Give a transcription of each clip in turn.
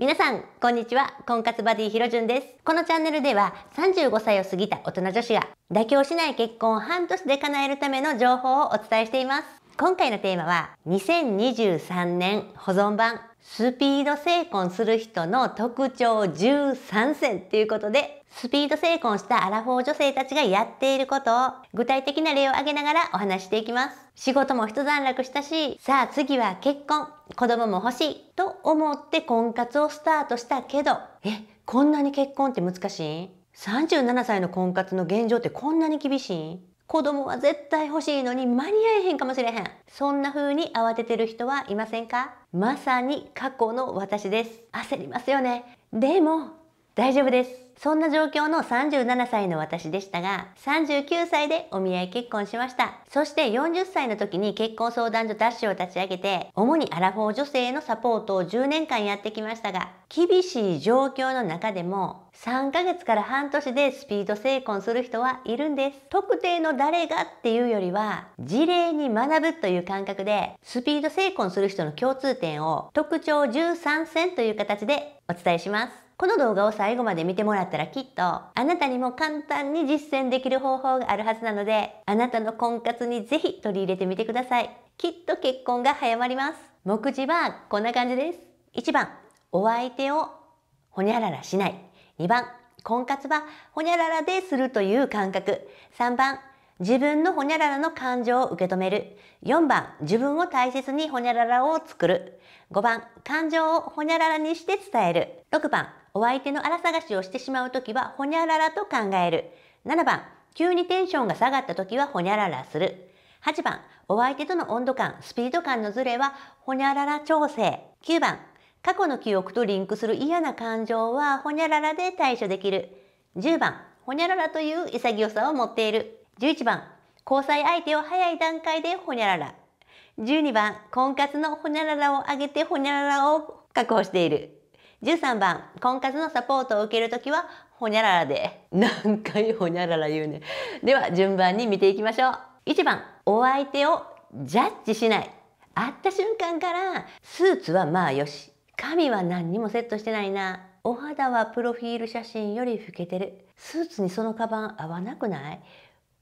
皆さん、こんにちは。婚活バディひろじゅんです。このチャンネルでは35歳を過ぎた大人女子が妥協しない結婚を半年で叶えるための情報をお伝えしています。今回のテーマは2023年保存版スピード成婚する人の特徴13選ということで、スピード成婚したアラフォー女性たちがやっていることを具体的な例を挙げながらお話していきます。仕事も一段落したし、さあ次は結婚、子供も欲しいと思って婚活をスタートしたけど、え、こんなに結婚って難しい ?37 歳の婚活の現状ってこんなに厳しい子供は絶対欲しいのに間に合えへんかもしれへん。そんな風に慌ててる人はいませんかまさに過去の私です。焦りますよね。でも、大丈夫です。そんな状況の37歳の私でしたが、39歳でお見合い結婚しました。そして40歳の時に結婚相談所ダッシュを立ち上げて、主にアラフォー女性のサポートを10年間やってきましたが、厳しい状況の中でも、3ヶ月から半年でスピード成婚する人はいるんです。特定の誰がっていうよりは、事例に学ぶという感覚で、スピード成婚する人の共通点を特徴13選という形でお伝えします。この動画を最後まで見てもらったらきっとあなたにも簡単に実践できる方法があるはずなのであなたの婚活にぜひ取り入れてみてください。きっと結婚が早まります。目次はこんな感じです。1番、お相手をほにゃららしない。2番、婚活はほにゃららでするという感覚。3番、自分のほにゃららの感情を受け止める。4番、自分を大切にほにゃららを作る。5番、感情をほにゃららにして伝える。6番、お相手の荒探しをしてしまうときはほにゃららと考える。7番、急にテンションが下がったときはほにゃららする。8番、お相手との温度感、スピード感のズレはほにゃらら調整。9番、過去の記憶とリンクする嫌な感情はほにゃららで対処できる。10番、ほにゃららという潔さを持っている。11番、交際相手を早い段階でほにゃらら。12番、婚活のほにゃららを上げてほにゃららを確保している。13番婚活のサポートを受けるときはほにゃららで何回ほにゃらら言うねでは順番に見ていきましょう1番お相手をジャッジしない会った瞬間からスーツはまあよし髪は何にもセットしてないなお肌はプロフィール写真より老けてるスーツにそのカバン合わなくない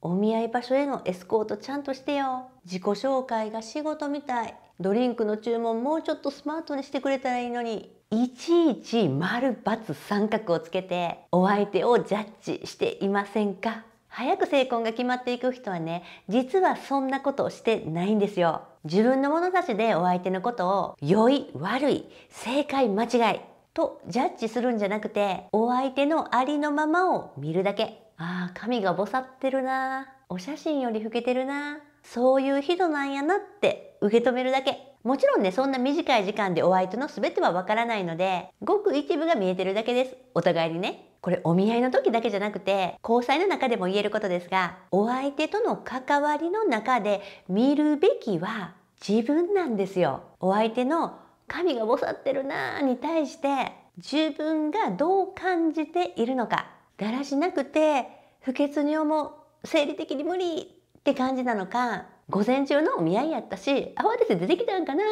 お見合い場所へのエスコートちゃんとしてよ自己紹介が仕事みたいドリンクの注文もうちょっとスマートにしてくれたらいいのにいちいち丸×三角をつけてお相手をジャッジしていませんか早く成婚が決まっていく人はね実はそんなことをしてないんですよ自分の物差しでお相手のことを良い悪い正解間違いとジャッジするんじゃなくてお相手のありのままを見るだけああ髪がぼさってるなお写真より老けてるなそういう人なんやなって受け止めるだけもちろんねそんな短い時間でお相手の全てはわからないのでごく一部が見えてるだけですお互いにねこれお見合いの時だけじゃなくて交際の中でも言えることですがお相手との関わりの中で見るべきは自分なんですよお相手の神がぼさってるなぁに対して自分がどう感じているのかだらしなくて不潔に思う生理的に無理って感じなのか午前中のお見合いやったし慌てて出てきたんかな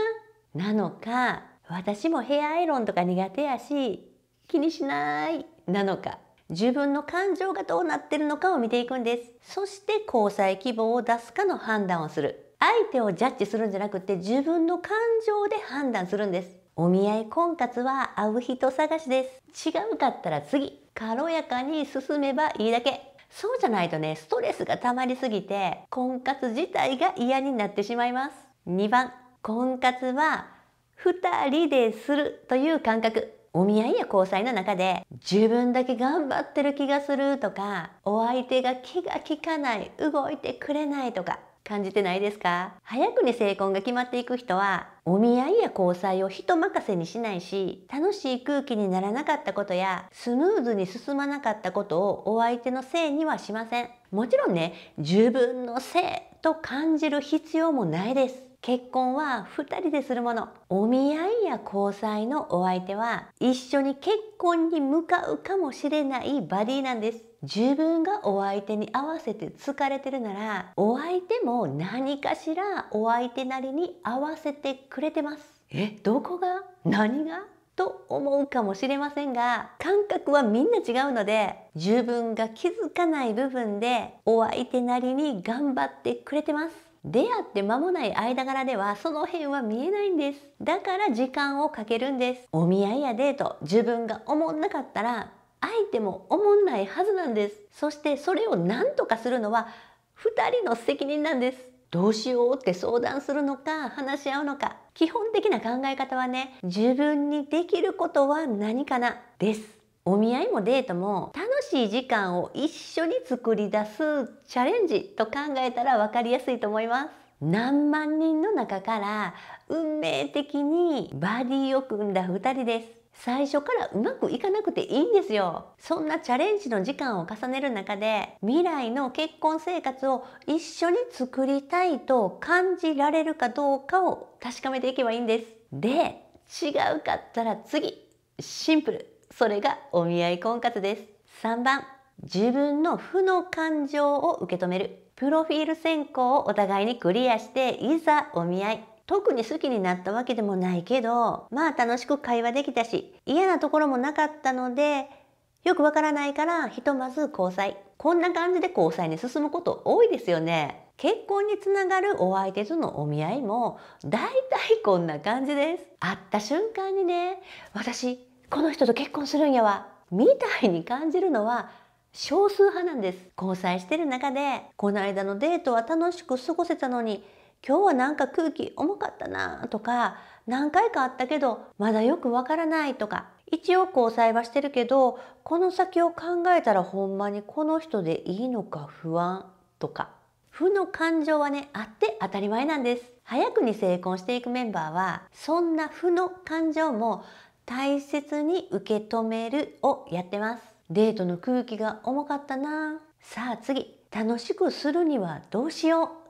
なのか私もヘアアイロンとか苦手やし気にしないなのか自分の感情がどうなってるのかを見ていくんですそして交際希望を出すかの判断をする相手をジャッジするんじゃなくて自分の感情で判断するんですお見合い婚活は会う人探しです違うかったら次軽やかに進めばいいだけそうじゃないとね、ストレスが溜まりすぎて、婚活自体が嫌になってしまいます。2番、婚活は2人でするという感覚。お見合いや交際の中で自分だけ頑張ってる気がするとかお相手が気が利かない動いてくれないとか感じてないですか早くに成婚が決まっていく人はお見合いや交際を人任せにしないし楽しい空気にならなかったことやスムーズに進まなかったことをお相手のせいにはしませんもちろんね自分のせいと感じる必要もないです結婚は2人でするものお見合いや交際のお相手は一緒に結婚に向かうかもしれないバディなんです自分がお相手に合わせて疲れてるならお相手も何かしらお相手なりに合わせてくれてますえどこが何がと思うかもしれませんが感覚はみんな違うので自分が気づかない部分でお相手なりに頑張ってくれてます出会って間もない間柄ではその辺は見えないんですだから時間をかけるんですお見合いやデート自分が思んなかったら相手も思んないはずなんですそしてそれを何とかするのは2人の責任なんですどうしようって相談するのか話し合うのか基本的な考え方はね自分にできることは何かなですお見合いもデートも楽しい時間を一緒に作り出すチャレンジと考えたら分かりやすいと思います何万人の中から運命的にバディを組んだ2人です最初からうまくいかなくていいんですよ。そんなチャレンジの時間を重ねる中で未来の結婚生活を一緒に作りたいと感じられるかどうかを確かめていけばいいんです。で、違うかったら次、シンプル。それがお見合い婚活です。3番、自分の負の感情を受け止める。プロフィール選考をお互いにクリアして、いざお見合い。特に好きになったわけでもないけどまあ楽しく会話できたし嫌なところもなかったのでよくわからないからひとまず交際こんな感じで交際に進むこと多いですよね。結婚につながるお相手とのお見合いも大体こんな感じです。会った瞬間にね私この人と結婚するんやわみたいに感じるのは少数派なんです交際してる中でこの間のデートは楽しく過ごせたのに今日はなんか空気重かったなとか何回かあったけどまだよくわからないとか一応交際はしてるけどこの先を考えたらほんまにこの人でいいのか不安とか負の感情はねあって当たり前なんです早くに成婚していくメンバーはそんな負の感情も大切に受け止めるをやってますデートの空気が重かったなさあ次楽しくするにはどうしよう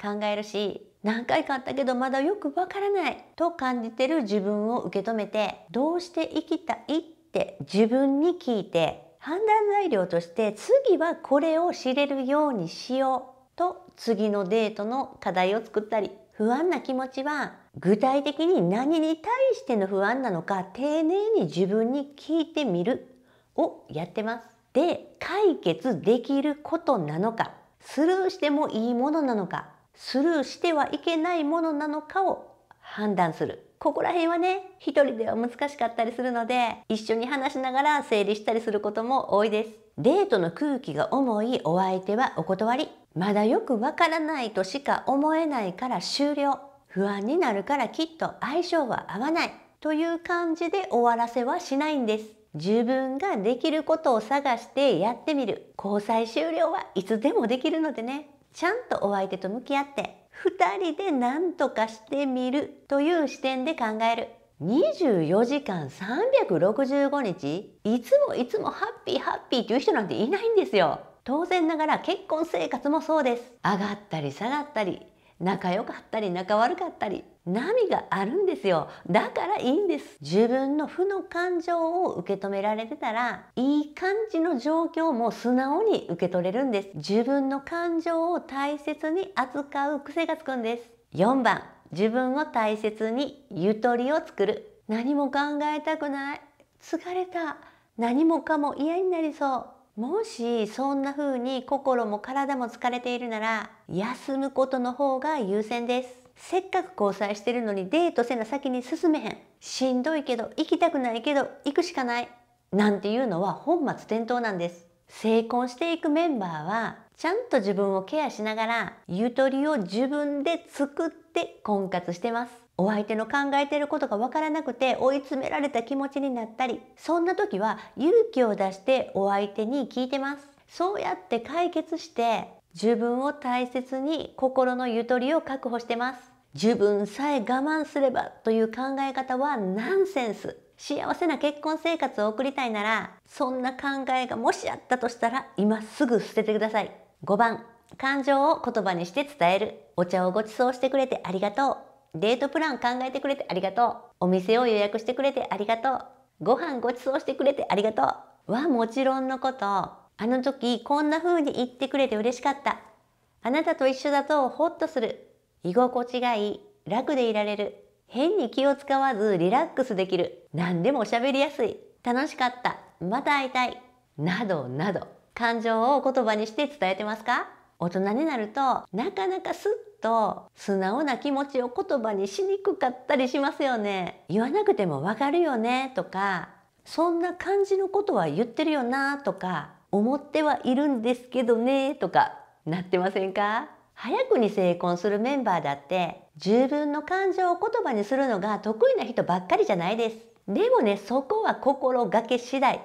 考えるし何回かあったけどまだよくわからないと感じてる自分を受け止めてどうして生きたいって自分に聞いて判断材料として次はこれを知れるようにしようと次のデートの課題を作ったり不安な気持ちは具体的に何に対しての不安なのか丁寧に自分に聞いてみるをやってます。で解決できることなのかスルーしてもいいものなのかスルーしてはいけないものなのかを判断するここら辺はね一人では難しかったりするので一緒に話しながら整理したりすることも多いですデートの空気が重いお相手はお断りまだよくわからないとしか思えないから終了不安になるからきっと相性は合わないという感じで終わらせはしないんです自分ができることを探してやってみる交際終了はいつでもできるのでねちゃんとお相手と向き合って2人で何とかしてみるという視点で考える24時間365日いつもいつもハッピーハッピーっていう人なんていないんですよ当然ながら結婚生活もそうです上がったり下がったり仲良かったり仲悪かったり波があるんですよだからいいんです自分の負の感情を受け止められてたらいい感じの状況も素直に受け取れるんです自分の感情を大切に扱う癖がつくんです4番自分を大切にゆとりを作る何も考えたくない疲れた何もかも嫌になりそうもしそんな風に心も体も疲れているなら休むことの方が優先ですせっかく交際してるのにデートせな先に進めへんしんどいけど行きたくないけど行くしかないなんていうのは本末転倒なんです成婚していくメンバーはちゃんと自分をケアしながらゆとりを自分で作って婚活してますお相手の考えていることが分からなくて追い詰められた気持ちになったりそんな時は勇気を出してお相手に聞いてますそうやって解決して自分を大切に心のゆとりを確保してます自分さえ我慢すればという考え方はナンセンス幸せな結婚生活を送りたいならそんな考えがもしあったとしたら今すぐ捨ててください5番感情を言葉にして伝えるお茶をご馳走してくれてありがとうデートプラン考えてくれてありがとう。お店を予約してくれてありがとう。ご飯ごちそうしてくれてありがとう。はもちろんのこと、あの時こんな風に言ってくれて嬉しかった。あなたと一緒だとホッとする。居心地がいい。楽でいられる。変に気を使わずリラックスできる。何でもしゃべりやすい。楽しかった。また会いたい。などなど。感情を言葉にして伝えてますか大人になるとなかなかと素直な気持ちを言葉にしにくかったりしますよね。言わなくてもわかるよねとかそんな感じのことは言ってるよなとか思ってはいるんですけどねとかなってませんか早くに成婚するメンバーだって十分の感情を言葉にするのが得意な人ばっかりじゃないです。でもねそこは心がけ次第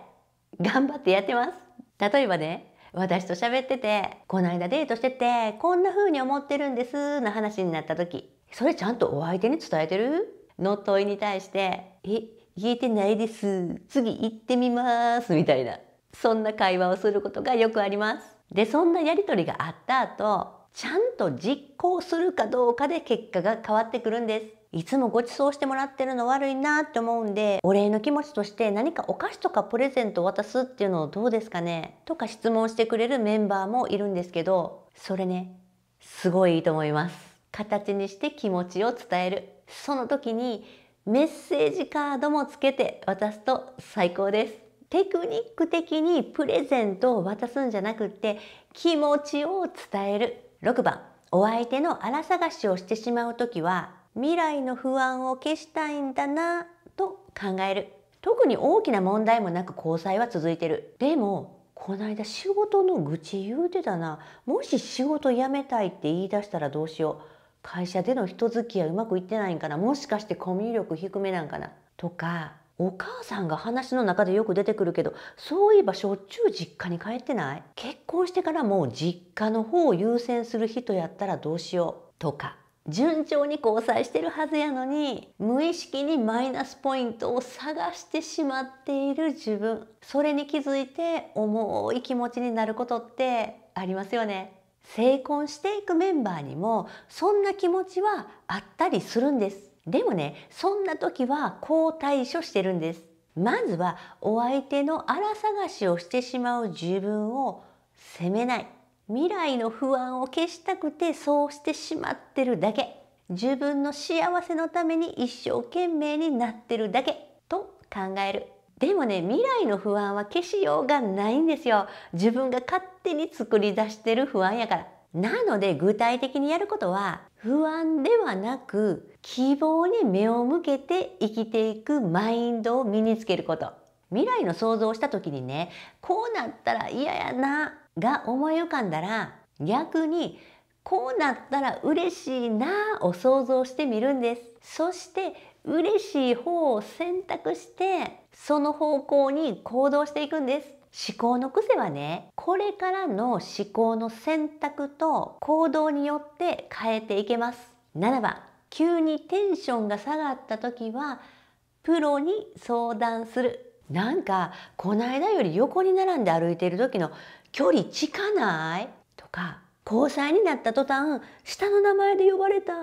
頑張ってやってます。例えばね私と喋ってて、この間デートしてて、こんな風に思ってるんです、の話になった時、それちゃんとお相手に伝えてるの問いに対して、え、言えてないです。次行ってみます。みたいな。そんな会話をすることがよくあります。で、そんなやりとりがあった後、ちゃんと実行するかどうかで結果が変わってくるんです。いつもご馳走してもらってるの悪いなって思うんでお礼の気持ちとして何かお菓子とかプレゼントを渡すっていうのどうですかねとか質問してくれるメンバーもいるんですけどそれねすごいいいと思います形にして気持ちを伝えるその時にメッセージカードもつけて渡すと最高ですテクニック的にプレゼントを渡すんじゃなくって気持ちを伝える6番お相手の荒探しをしてしまう時は未来の不安を消したいんだなと考える特に大きな問題もなく交際は続いてるでもこの間仕事の愚痴言うてたなもし仕事辞めたいって言い出したらどうしよう会社での人付き合いうまくいってないんかなもしかしてコミュ力低めなんかなとかお母さんが話の中でよく出てくるけどそういえばしょっちゅう実家に帰ってない結婚してからもう実家の方を優先する人やったらどうしようとか順調に交際してるはずやのに無意識にマイナスポイントを探してしまっている自分それに気づいて重い気持ちになることってありますよね成婚していくメンバーにもそんな気持ちはあったりするんですでもねそんな時はこう対処してるんですまずはお相手のあら探しをしてしまう自分を責めない未来の不安を消したくてそうしてしまってるだけ自分の幸せのために一生懸命になってるだけと考えるでもね未来の不安は消しようがないんですよ自分が勝手に作り出してる不安やからなので具体的にやることは不安ではなく希望に目を向けて生きていくマインドを身につけること未来の想像をした時にねこうなったら嫌やなが思い浮かんだら逆にこうなったら嬉しいなを想像してみるんですそして嬉しい方を選択してその方向に行動していくんです思考の癖はねこれからの思考の選択と行動によって変えていけます7番急にテンションが下がった時はプロに相談するなんかこの間より横に並んで歩いている時の距離近ないとか交際になった途端下の名前で呼ばれた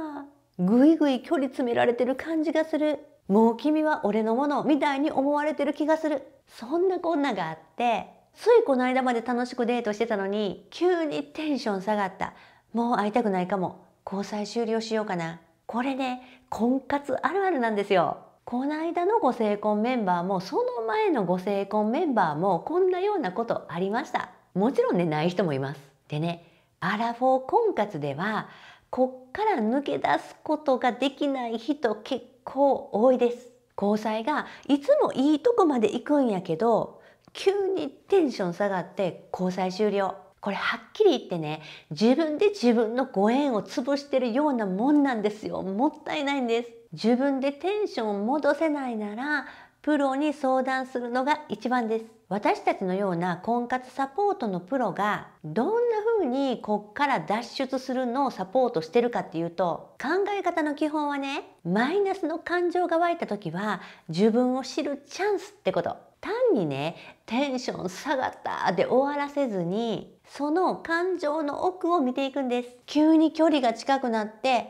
ぐいぐい距離詰められてる感じがするもう君は俺のものみたいに思われてる気がするそんなこんながあってついこの間まで楽しくデートしてたのに急にテンション下がったもう会いたくないかも交際終了しようかなこれね婚活あるあるなんですよこの間のご成婚メンバーもその前のご成婚メンバーもこんなようなことありましたもちろんねない人もいます。でねアラフォー婚活ではこっから抜け出すことができない人結構多いです。交際がいつもいいとこまで行くんやけど急にテンション下がって交際終了。これはっきり言ってね自分で自分のご縁を潰してるようなもんなんですよもったいないんです自分でテンションを戻せないならプロに相談するのが一番です。私たちのような婚活サポートのプロがどんな風にこっから脱出するのをサポートしてるかっていうと考え方の基本はねマイナスの感情が湧いた時は自分を知るチャンスってこと単にねテンション下がったで終わらせずにその感情の奥を見ていくんです急に距離が近くなって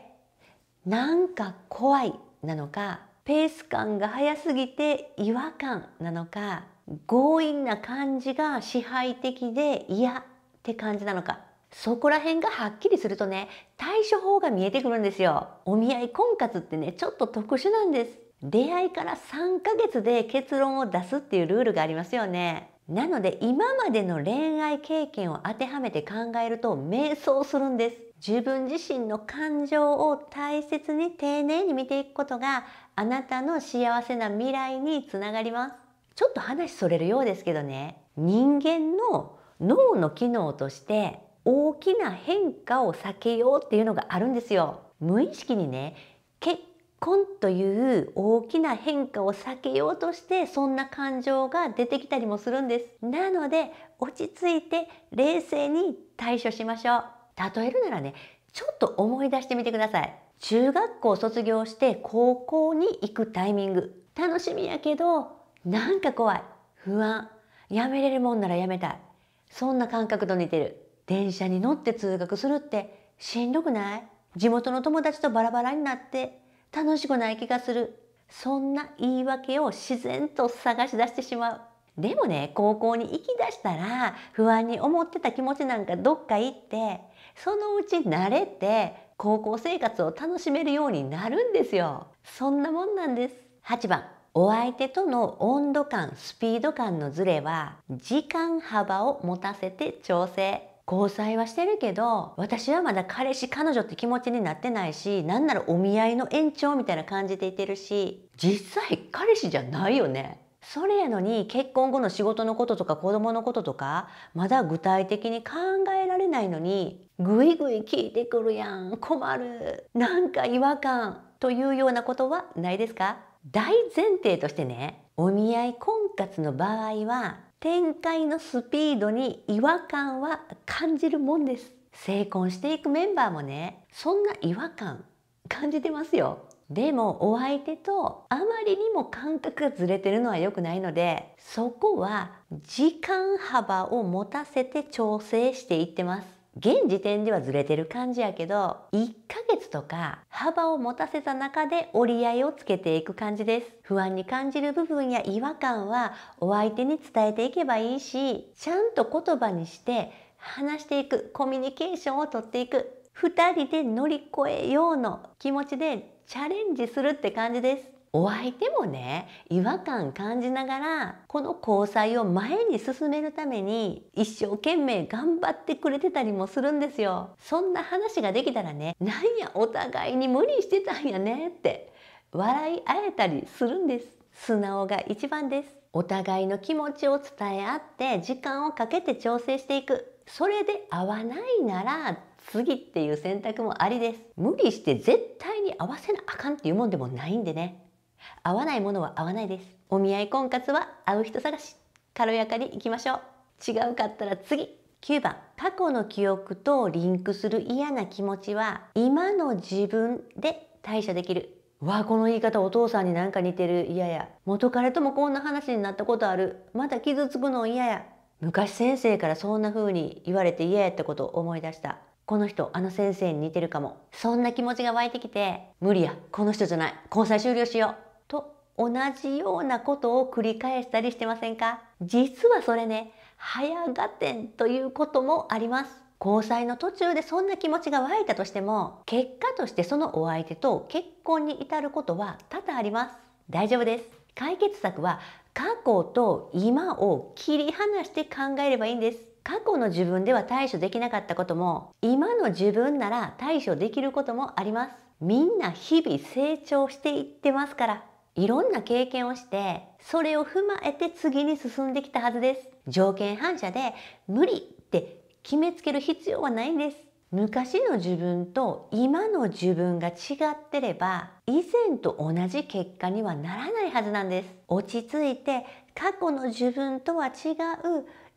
なんか怖いなのかペース感が早すぎて違和感なのか強引な感じが支配的で嫌って感じなのかそこら辺がはっきりするとね対処法が見えてくるんですよお見合い婚活ってねちょっと特殊なんです出会いから3ヶ月で結論を出すっていうルールがありますよねなので今までの恋愛経験を当てはめて考えると瞑想するんです。自分自身の感情を大切に丁寧に見ていくことがあなたの幸せな未来につながります。ちょっと話それるようですけどね、人間の脳の機能として大きな変化を避けようっていうのがあるんですよ。無意識にね、結婚という大きな変化を避けようとしてそんな感情が出てきたりもするんですなので落ち着いて冷静に対処しましょう例えるならねちょっと思い出してみてください中学校卒業して高校に行くタイミング楽しみやけどなんか怖い不安やめれるもんならやめたいそんな感覚と似てる電車に乗って通学するってしんどくない地元の友達とバラバラになって楽しくない気がするそんな言い訳を自然と探し出してしまう。でもね高校に行きだしたら不安に思ってた気持ちなんかどっか行ってそのうち慣れて高校生活を楽しめるようになるんですよ。そんなもんなんです。8番お相手との温度感スピード感のズレは時間幅を持たせて調整交際はしてるけど私はまだ彼氏彼女って気持ちになってないしなんならお見合いの延長みたいな感じでいてるし実際彼氏じゃないよね。それやのに結婚後の仕事のこととか子供のこととかまだ具体的に考えられないのにぐいぐい聞いてくるやん困るなんか違和感というようなことはないですか大前提としてねお見合い婚活の場合は展開のスピードに違和感は感じるもんです成婚していくメンバーもねそんな違和感感じてますよでもお相手とあまりにも感覚がずれてるのは良くないのでそこは時間幅を持たせて調整していってます現時点ではずれてる感じやけど1ヶ月とか幅を持たせた中で折り合いをつけていく感じです不安に感じる部分や違和感はお相手に伝えていけばいいしちゃんと言葉にして話していくコミュニケーションをとっていく2人で乗り越えようの気持ちでチャレンジするって感じですお相手もね違和感感じながらこの交際を前に進めるために一生懸命頑張ってくれてたりもするんですよそんな話ができたらねなんやお互いに無理してたんやねって笑い合えたりするんです素直が一番ですお互いの気持ちを伝え合って時間をかけて調整していくそれで合わないなら次っていう選択もありです無理して絶対に合わせなあかんっていうもんでもないんでね合わないものは合わないですお見合い婚活は合う人探し軽やかにいきましょう違うかったら次9番過去の記憶とリンクする嫌な気持ちは今の自分で対処できるわあこの言い方お父さんになんか似てる嫌や元彼ともこんな話になったことあるまだ傷つくの嫌や昔先生からそんな風に言われて嫌やったことを思い出したこの人あの先生に似てるかもそんな気持ちが湧いてきて無理やこの人じゃない交際終了しようと同じようなことを繰り返したりしてませんか実はそれね、早合点ということもあります。交際の途中でそんな気持ちが湧いたとしても、結果としてそのお相手と結婚に至ることは多々あります。大丈夫です。解決策は過去と今を切り離して考えればいいんです。過去の自分では対処できなかったことも、今の自分なら対処できることもあります。みんな日々成長していってますから。いろんな経験をしてそれを踏まえて次に進んできたはずです条件反射で無理って決めつける必要はないんです昔の自分と今の自分が違ってれば以前と同じ結果にはならないはずなんです落ち着いて過去の自分とは違う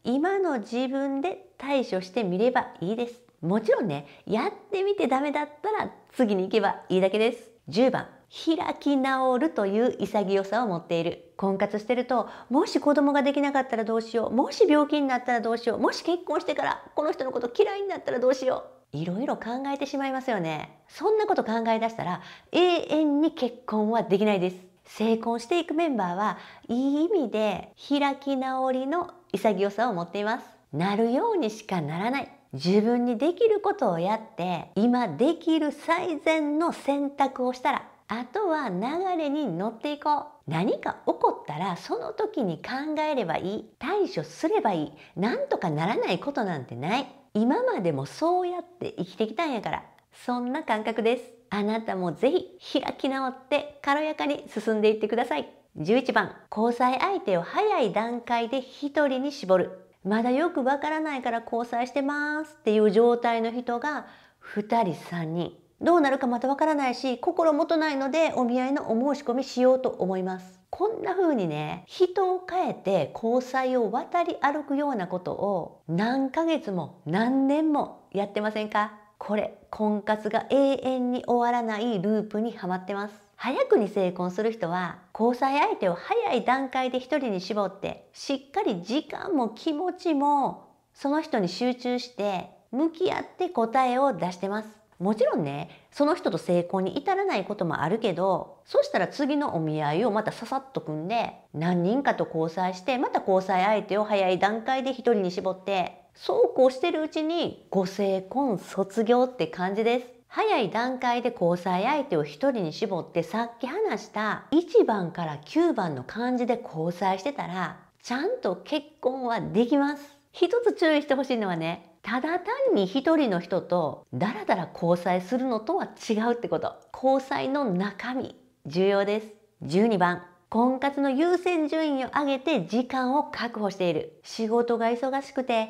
今の自分で対処してみればいいですもちろんねやってみてダメだったら次に行けばいいだけです10番開き直るという潔さを持っている婚活してるともし子供ができなかったらどうしようもし病気になったらどうしようもし結婚してからこの人のこと嫌いになったらどうしよういろいろ考えてしまいますよねそんなこと考え出したら永遠に結婚はできないです成婚していくメンバーはいい意味で開き直りの潔さを持っていますなるようにしかならない自分にできることをやって今できる最善の選択をしたらあとは流れに乗っていこう何か起こったらその時に考えればいい対処すればいいなんとかならないことなんてない今までもそうやって生きてきたんやからそんな感覚ですあなたもぜひ開き直って軽やかに進んでいってください11番交際相手を早い段階で1人に絞るまだよくわからないから交際してますっていう状態の人が2人3人どうなるかまたわからないし、心もとないのでお見合いのお申し込みしようと思います。こんな風にね、人を変えて交際を渡り歩くようなことを何ヶ月も何年もやってませんかこれ、婚活が永遠に終わらないループにはまってます。早くに成婚する人は交際相手を早い段階で一人に絞ってしっかり時間も気持ちもその人に集中して向き合って答えを出してます。もちろんねその人と成功に至らないこともあるけどそしたら次のお見合いをまたささっと組んで何人かと交際してまた交際相手を早い段階で1人に絞ってそうこうしてるうちにご成婚卒業って感じです。早い段階で交際相手を1人に絞ってさっき話した1番から9番の漢字で交際してたらちゃんと結婚はできます。一つ注意してほしいのはねただ単に一人の人とダラダラ交際するのとは違うってこと交際の中身重要です12番婚活の優先順位を上げて時間を確保している仕事が忙しくて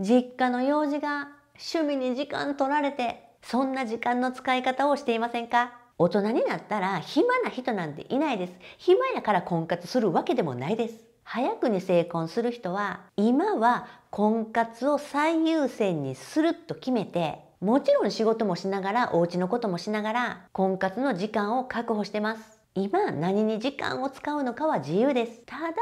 実家の用事が趣味に時間取られてそんな時間の使い方をしていませんか大人になったら暇な人なんていないです暇やから婚活するわけでもないです早くに成婚する人は今は婚活を最優先にすると決めてもちろん仕事もしながらお家のこともしながら婚活の時間を確保してます今何に時間を使うのかは自由ですただ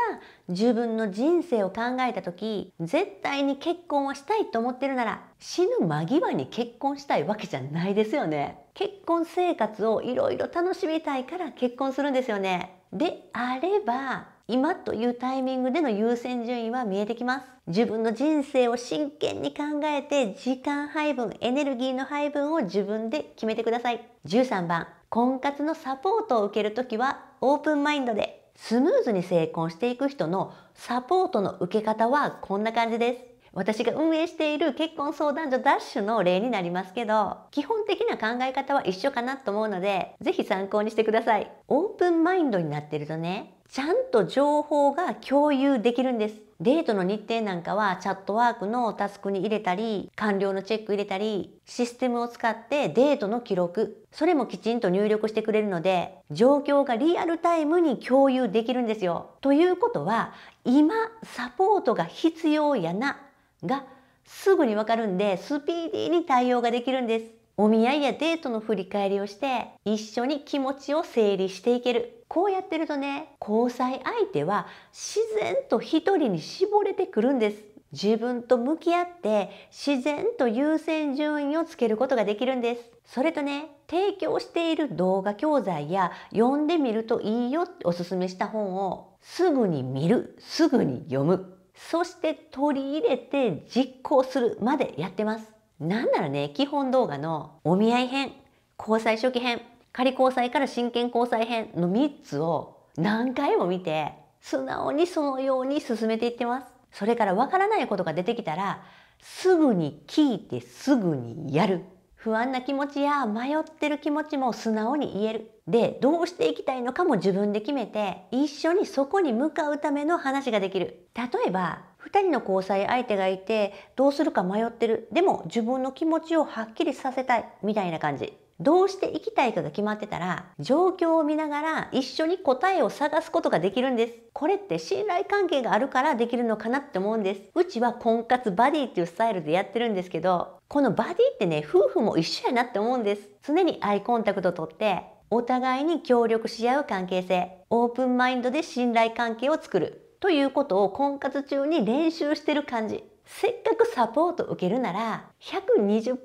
自分の人生を考えた時絶対に結婚はしたいと思ってるなら死ぬ間際に結婚したいわけじゃないですよね結婚生活をいろいろ楽しみたいから結婚するんですよねであれば今というタイミングでの優先順位は見えてきます。自分の人生を真剣に考えて時間配分、エネルギーの配分を自分で決めてください。13番、婚活のサポートを受けるときはオープンマインドでスムーズに成婚していく人のサポートの受け方はこんな感じです。私が運営している結婚相談所ダッシュの例になりますけど基本的な考え方は一緒かなと思うので是非参考にしてくださいオープンマインドになってるとねちゃんと情報が共有できるんです。デートの日程なんかはチャットワークのタスクに入れたり、完了のチェック入れたり、システムを使ってデートの記録、それもきちんと入力してくれるので、状況がリアルタイムに共有できるんですよ。ということは、今サポートが必要やながすぐにわかるんで、スピーディーに対応ができるんです。お見合いやデートの振り返りをして、一緒に気持ちを整理していける。こうやってるとね交際相手は自然と一人に絞れてくるんです自分と向き合って自然と優先順位をつけることができるんですそれとね提供している動画教材や読んでみるといいよっておすすめした本をすぐに見るすぐに読むそして取り入れて実行するまでやってますなんならね基本動画のお見合い編交際初期編仮交際から真剣交際編の3つを何回も見て、素直にそのように進めていってます。それからわからないことが出てきたら、すぐに聞いてすぐにやる。不安な気持ちや迷ってる気持ちも素直に言える。で、どうしていきたいのかも自分で決めて、一緒にそこに向かうための話ができる。例えば、2人の交際相手がいて、どうするか迷ってる。でも自分の気持ちをはっきりさせたい。みたいな感じ。どうしていきたいかが決まってたら状況を見ながら一緒に答えを探すことができるんですこれって信頼関係があるからできるのかなって思うんですうちは婚活バディっていうスタイルでやってるんですけどこのバディってね夫婦も一緒やなって思うんです常にアイコンタクトとってお互いに協力し合う関係性オープンマインドで信頼関係を作るということを婚活中に練習してる感じせっかくサポート受けるなら120%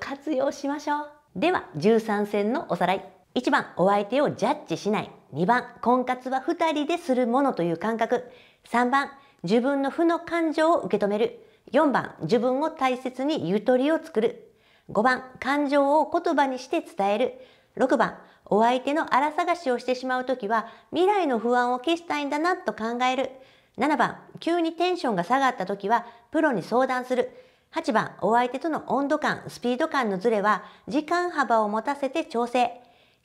活用しましょうでは13戦のおさらい1番お相手をジャッジしない2番婚活は2人でするものという感覚3番自分の負の感情を受け止める4番自分を大切にゆとりを作る5番感情を言葉にして伝える6番お相手の荒探しをしてしまうときは未来の不安を消したいんだなと考える7番急にテンションが下がったときはプロに相談する8番、お相手との温度感、スピード感のズレは、時間幅を持たせて調整。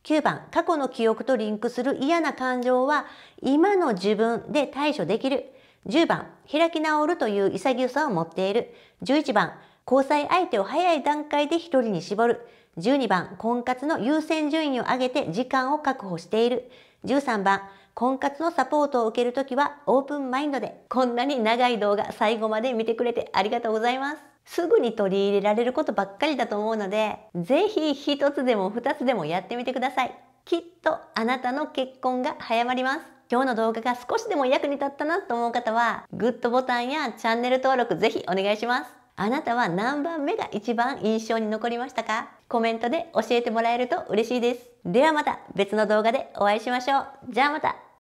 9番、過去の記憶とリンクする嫌な感情は、今の自分で対処できる。10番、開き直るという潔さを持っている。11番、交際相手を早い段階で一人に絞る。12番、婚活の優先順位を上げて時間を確保している。13番、婚活のサポートを受けるときはオープンマインドで。こんなに長い動画最後まで見てくれてありがとうございます。すぐに取り入れられることばっかりだと思うので、ぜひ一つでも二つでもやってみてください。きっとあなたの結婚が早まります。今日の動画が少しでも役に立ったなと思う方は、グッドボタンやチャンネル登録ぜひお願いします。あなたは何番目が一番印象に残りましたかコメントで教えてもらえると嬉しいです。ではまた別の動画でお会いしましょう。じゃあまた。